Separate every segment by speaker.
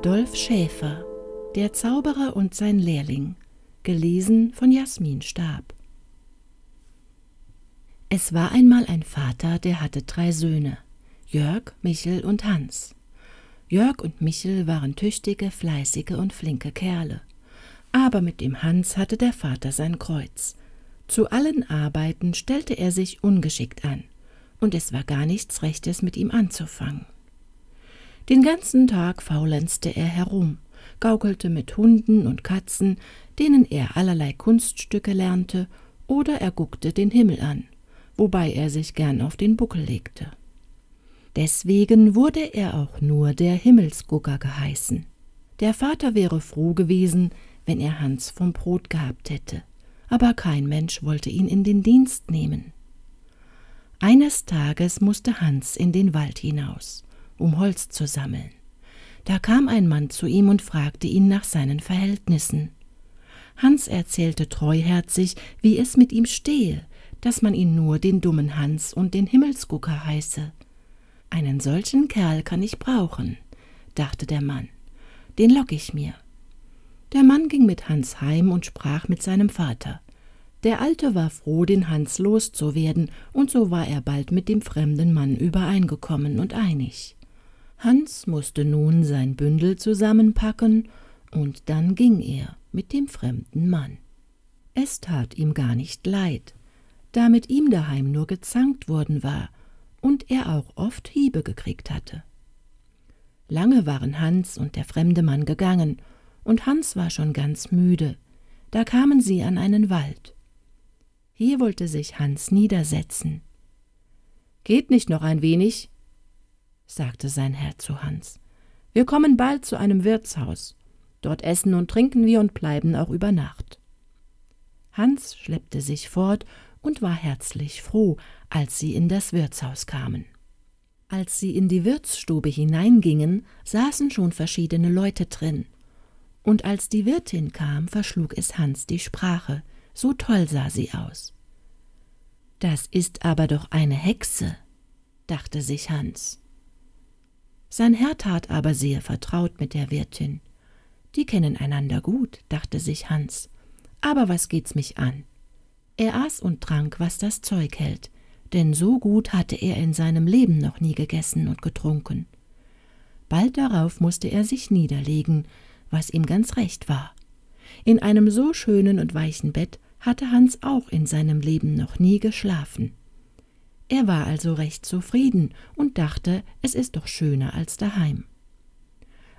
Speaker 1: Adolf Schäfer Der Zauberer und sein Lehrling gelesen von Jasmin Stab Es war einmal ein Vater, der hatte drei Söhne Jörg, Michel und Hans. Jörg und Michel waren tüchtige, fleißige und flinke Kerle. Aber mit dem Hans hatte der Vater sein Kreuz. Zu allen Arbeiten stellte er sich ungeschickt an, und es war gar nichts Rechtes mit ihm anzufangen. Den ganzen Tag faulenzte er herum, gaukelte mit Hunden und Katzen, denen er allerlei Kunststücke lernte, oder er guckte den Himmel an, wobei er sich gern auf den Buckel legte. Deswegen wurde er auch nur der Himmelsgucker geheißen. Der Vater wäre froh gewesen, wenn er Hans vom Brot gehabt hätte, aber kein Mensch wollte ihn in den Dienst nehmen. Eines Tages musste Hans in den Wald hinaus um Holz zu sammeln. Da kam ein Mann zu ihm und fragte ihn nach seinen Verhältnissen. Hans erzählte treuherzig, wie es mit ihm stehe, dass man ihn nur den dummen Hans und den Himmelsgucker heiße. Einen solchen Kerl kann ich brauchen, dachte der Mann. Den lock ich mir. Der Mann ging mit Hans heim und sprach mit seinem Vater. Der Alte war froh, den Hans loszuwerden, und so war er bald mit dem fremden Mann übereingekommen und einig. Hans mußte nun sein Bündel zusammenpacken, und dann ging er mit dem fremden Mann. Es tat ihm gar nicht leid, da mit ihm daheim nur gezankt worden war und er auch oft Hiebe gekriegt hatte. Lange waren Hans und der fremde Mann gegangen, und Hans war schon ganz müde. Da kamen sie an einen Wald. Hier wollte sich Hans niedersetzen. Geht nicht noch ein wenig? sagte sein Herr zu Hans. Wir kommen bald zu einem Wirtshaus. Dort essen und trinken wir und bleiben auch über Nacht. Hans schleppte sich fort und war herzlich froh, als sie in das Wirtshaus kamen. Als sie in die Wirtsstube hineingingen, saßen schon verschiedene Leute drin. Und als die Wirtin kam, verschlug es Hans die Sprache, so toll sah sie aus. Das ist aber doch eine Hexe, dachte sich Hans. Sein Herr tat aber sehr vertraut mit der Wirtin. Die kennen einander gut, dachte sich Hans. Aber was geht's mich an? Er aß und trank, was das Zeug hält, denn so gut hatte er in seinem Leben noch nie gegessen und getrunken. Bald darauf musste er sich niederlegen, was ihm ganz recht war. In einem so schönen und weichen Bett hatte Hans auch in seinem Leben noch nie geschlafen. Er war also recht zufrieden und dachte, es ist doch schöner als daheim.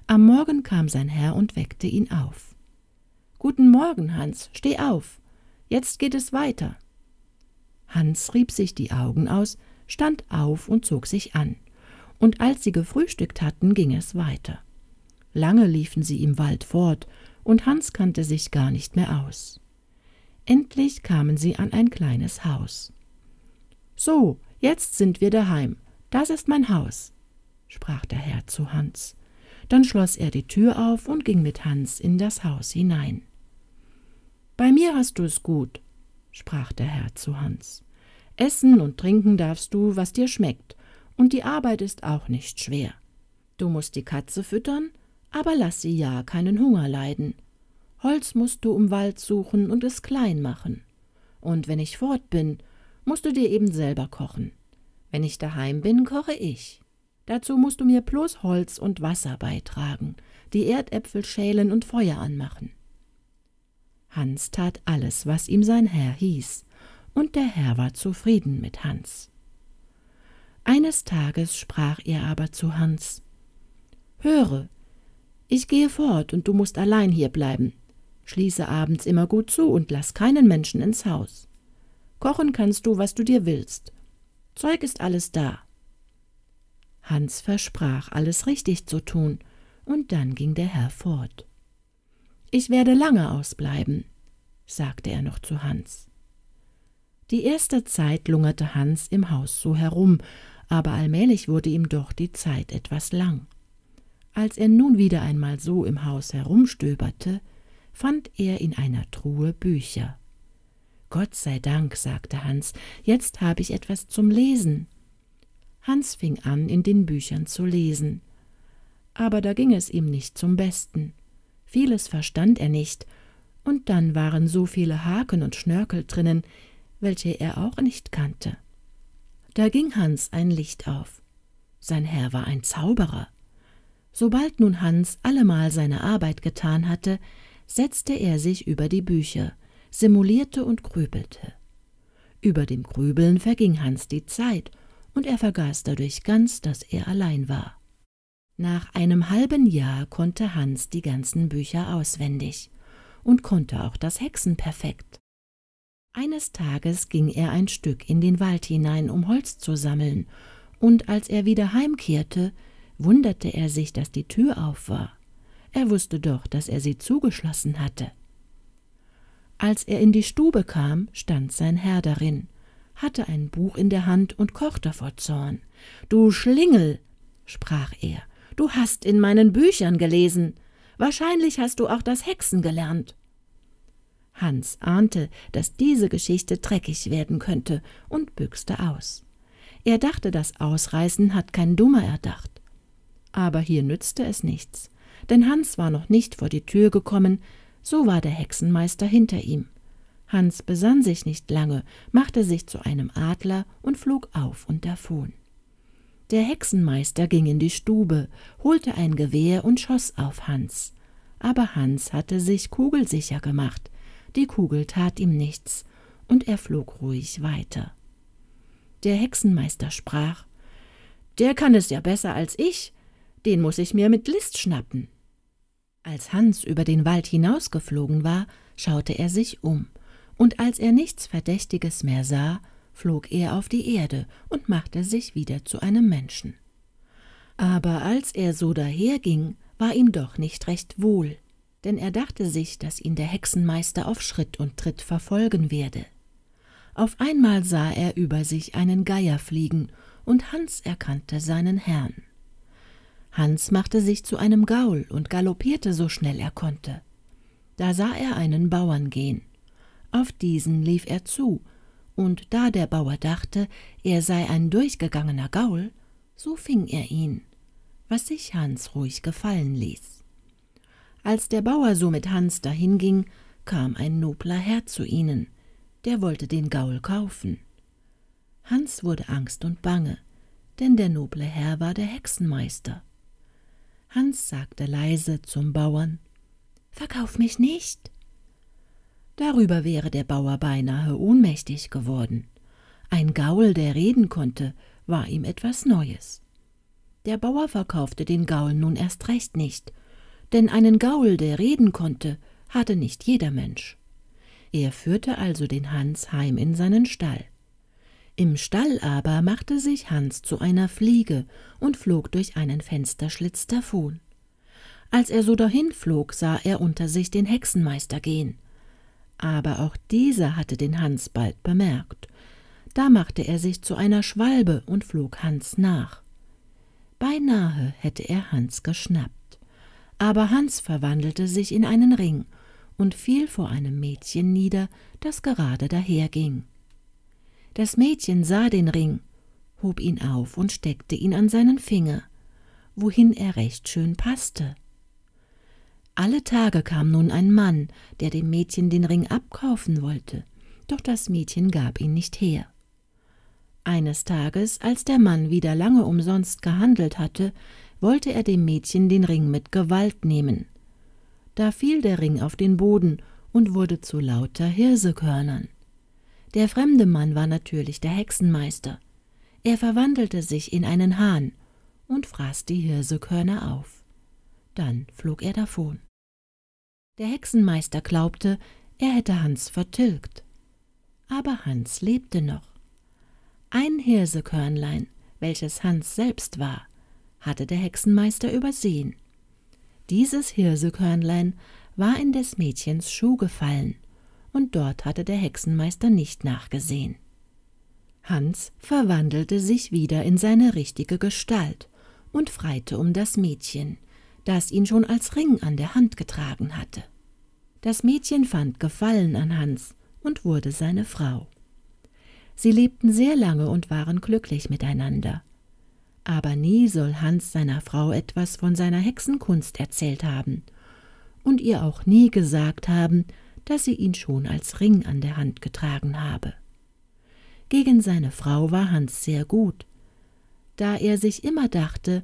Speaker 1: Am Morgen kam sein Herr und weckte ihn auf. Guten Morgen, Hans, steh auf. Jetzt geht es weiter. Hans rieb sich die Augen aus, stand auf und zog sich an. Und als sie gefrühstückt hatten, ging es weiter. Lange liefen sie im Wald fort, und Hans kannte sich gar nicht mehr aus. Endlich kamen sie an ein kleines Haus. So, jetzt sind wir daheim. Das ist mein Haus, sprach der Herr zu Hans. Dann schloss er die Tür auf und ging mit Hans in das Haus hinein. Bei mir hast du es gut, sprach der Herr zu Hans. Essen und trinken darfst du, was dir schmeckt, und die Arbeit ist auch nicht schwer. Du musst die Katze füttern, aber lass sie ja keinen Hunger leiden. Holz musst du im Wald suchen und es klein machen. Und wenn ich fort bin, musst du dir eben selber kochen. Wenn ich daheim bin, koche ich. Dazu musst du mir bloß Holz und Wasser beitragen, die Erdäpfel schälen und Feuer anmachen. Hans tat alles, was ihm sein Herr hieß, und der Herr war zufrieden mit Hans. Eines Tages sprach er aber zu Hans Höre, ich gehe fort, und du musst allein hier bleiben. Schließe abends immer gut zu und lass keinen Menschen ins Haus. Kochen kannst du, was du dir willst. Zeug ist alles da. Hans versprach, alles richtig zu tun, und dann ging der Herr fort. Ich werde lange ausbleiben, sagte er noch zu Hans. Die erste Zeit lungerte Hans im Haus so herum, aber allmählich wurde ihm doch die Zeit etwas lang. Als er nun wieder einmal so im Haus herumstöberte, fand er in einer Truhe Bücher. Gott sei Dank, sagte Hans, jetzt habe ich etwas zum Lesen. Hans fing an, in den Büchern zu lesen. Aber da ging es ihm nicht zum Besten. Vieles verstand er nicht, und dann waren so viele Haken und Schnörkel drinnen, welche er auch nicht kannte. Da ging Hans ein Licht auf. Sein Herr war ein Zauberer. Sobald nun Hans allemal seine Arbeit getan hatte, setzte er sich über die Bücher, simulierte und grübelte. Über dem Grübeln verging Hans die Zeit, und er vergaß dadurch ganz, dass er allein war. Nach einem halben Jahr konnte Hans die ganzen Bücher auswendig und konnte auch das Hexen perfekt. Eines Tages ging er ein Stück in den Wald hinein, um Holz zu sammeln, und als er wieder heimkehrte, wunderte er sich, dass die Tür auf war. Er wusste doch, dass er sie zugeschlossen hatte. Als er in die Stube kam, stand sein Herr darin, hatte ein Buch in der Hand und kochte vor Zorn. Du Schlingel, sprach er, du hast in meinen Büchern gelesen. Wahrscheinlich hast du auch das Hexen gelernt. Hans ahnte, dass diese Geschichte dreckig werden könnte und büchste aus. Er dachte, das Ausreißen hat kein Dummer erdacht. Aber hier nützte es nichts, denn Hans war noch nicht vor die Tür gekommen, so war der Hexenmeister hinter ihm. Hans besann sich nicht lange, machte sich zu einem Adler und flog auf und davon. Der Hexenmeister ging in die Stube, holte ein Gewehr und schoss auf Hans. Aber Hans hatte sich kugelsicher gemacht, die Kugel tat ihm nichts, und er flog ruhig weiter. Der Hexenmeister sprach Der kann es ja besser als ich, den muß ich mir mit List schnappen. Als Hans über den Wald hinausgeflogen war, schaute er sich um, und als er nichts Verdächtiges mehr sah, flog er auf die Erde und machte sich wieder zu einem Menschen. Aber als er so daherging, war ihm doch nicht recht wohl, denn er dachte sich, dass ihn der Hexenmeister auf Schritt und Tritt verfolgen werde. Auf einmal sah er über sich einen Geier fliegen, und Hans erkannte seinen Herrn. Hans machte sich zu einem Gaul und galoppierte so schnell er konnte. Da sah er einen Bauern gehen. Auf diesen lief er zu, und da der Bauer dachte, er sei ein durchgegangener Gaul, so fing er ihn, was sich Hans ruhig gefallen ließ. Als der Bauer so mit Hans dahinging, kam ein nobler Herr zu ihnen, der wollte den Gaul kaufen. Hans wurde Angst und Bange, denn der noble Herr war der Hexenmeister. Hans sagte leise zum Bauern Verkauf mich nicht. Darüber wäre der Bauer beinahe ohnmächtig geworden. Ein Gaul, der reden konnte, war ihm etwas Neues. Der Bauer verkaufte den Gaul nun erst recht nicht, denn einen Gaul, der reden konnte, hatte nicht jeder Mensch. Er führte also den Hans heim in seinen Stall. Im Stall aber machte sich Hans zu einer Fliege und flog durch einen Fensterschlitz davon. Als er so dahin flog, sah er unter sich den Hexenmeister gehen. Aber auch dieser hatte den Hans bald bemerkt. Da machte er sich zu einer Schwalbe und flog Hans nach. Beinahe hätte er Hans geschnappt. Aber Hans verwandelte sich in einen Ring und fiel vor einem Mädchen nieder, das gerade daherging. Das Mädchen sah den Ring, hob ihn auf und steckte ihn an seinen Finger, wohin er recht schön passte. Alle Tage kam nun ein Mann, der dem Mädchen den Ring abkaufen wollte, doch das Mädchen gab ihn nicht her. Eines Tages, als der Mann wieder lange umsonst gehandelt hatte, wollte er dem Mädchen den Ring mit Gewalt nehmen. Da fiel der Ring auf den Boden und wurde zu lauter Hirsekörnern. Der fremde Mann war natürlich der Hexenmeister. Er verwandelte sich in einen Hahn und fraß die Hirsekörner auf. Dann flog er davon. Der Hexenmeister glaubte, er hätte Hans vertilgt. Aber Hans lebte noch. Ein Hirsekörnlein, welches Hans selbst war, hatte der Hexenmeister übersehen. Dieses Hirsekörnlein war in des Mädchens Schuh gefallen – und dort hatte der Hexenmeister nicht nachgesehen. Hans verwandelte sich wieder in seine richtige Gestalt und freite um das Mädchen, das ihn schon als Ring an der Hand getragen hatte. Das Mädchen fand Gefallen an Hans und wurde seine Frau. Sie lebten sehr lange und waren glücklich miteinander. Aber nie soll Hans seiner Frau etwas von seiner Hexenkunst erzählt haben und ihr auch nie gesagt haben, dass sie ihn schon als Ring an der Hand getragen habe. Gegen seine Frau war Hans sehr gut. Da er sich immer dachte,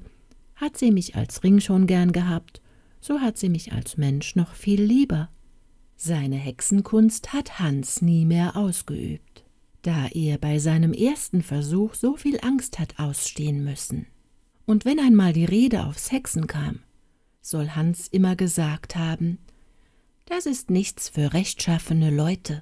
Speaker 1: hat sie mich als Ring schon gern gehabt, so hat sie mich als Mensch noch viel lieber. Seine Hexenkunst hat Hans nie mehr ausgeübt, da er bei seinem ersten Versuch so viel Angst hat ausstehen müssen. Und wenn einmal die Rede aufs Hexen kam, soll Hans immer gesagt haben, das ist nichts für rechtschaffene Leute.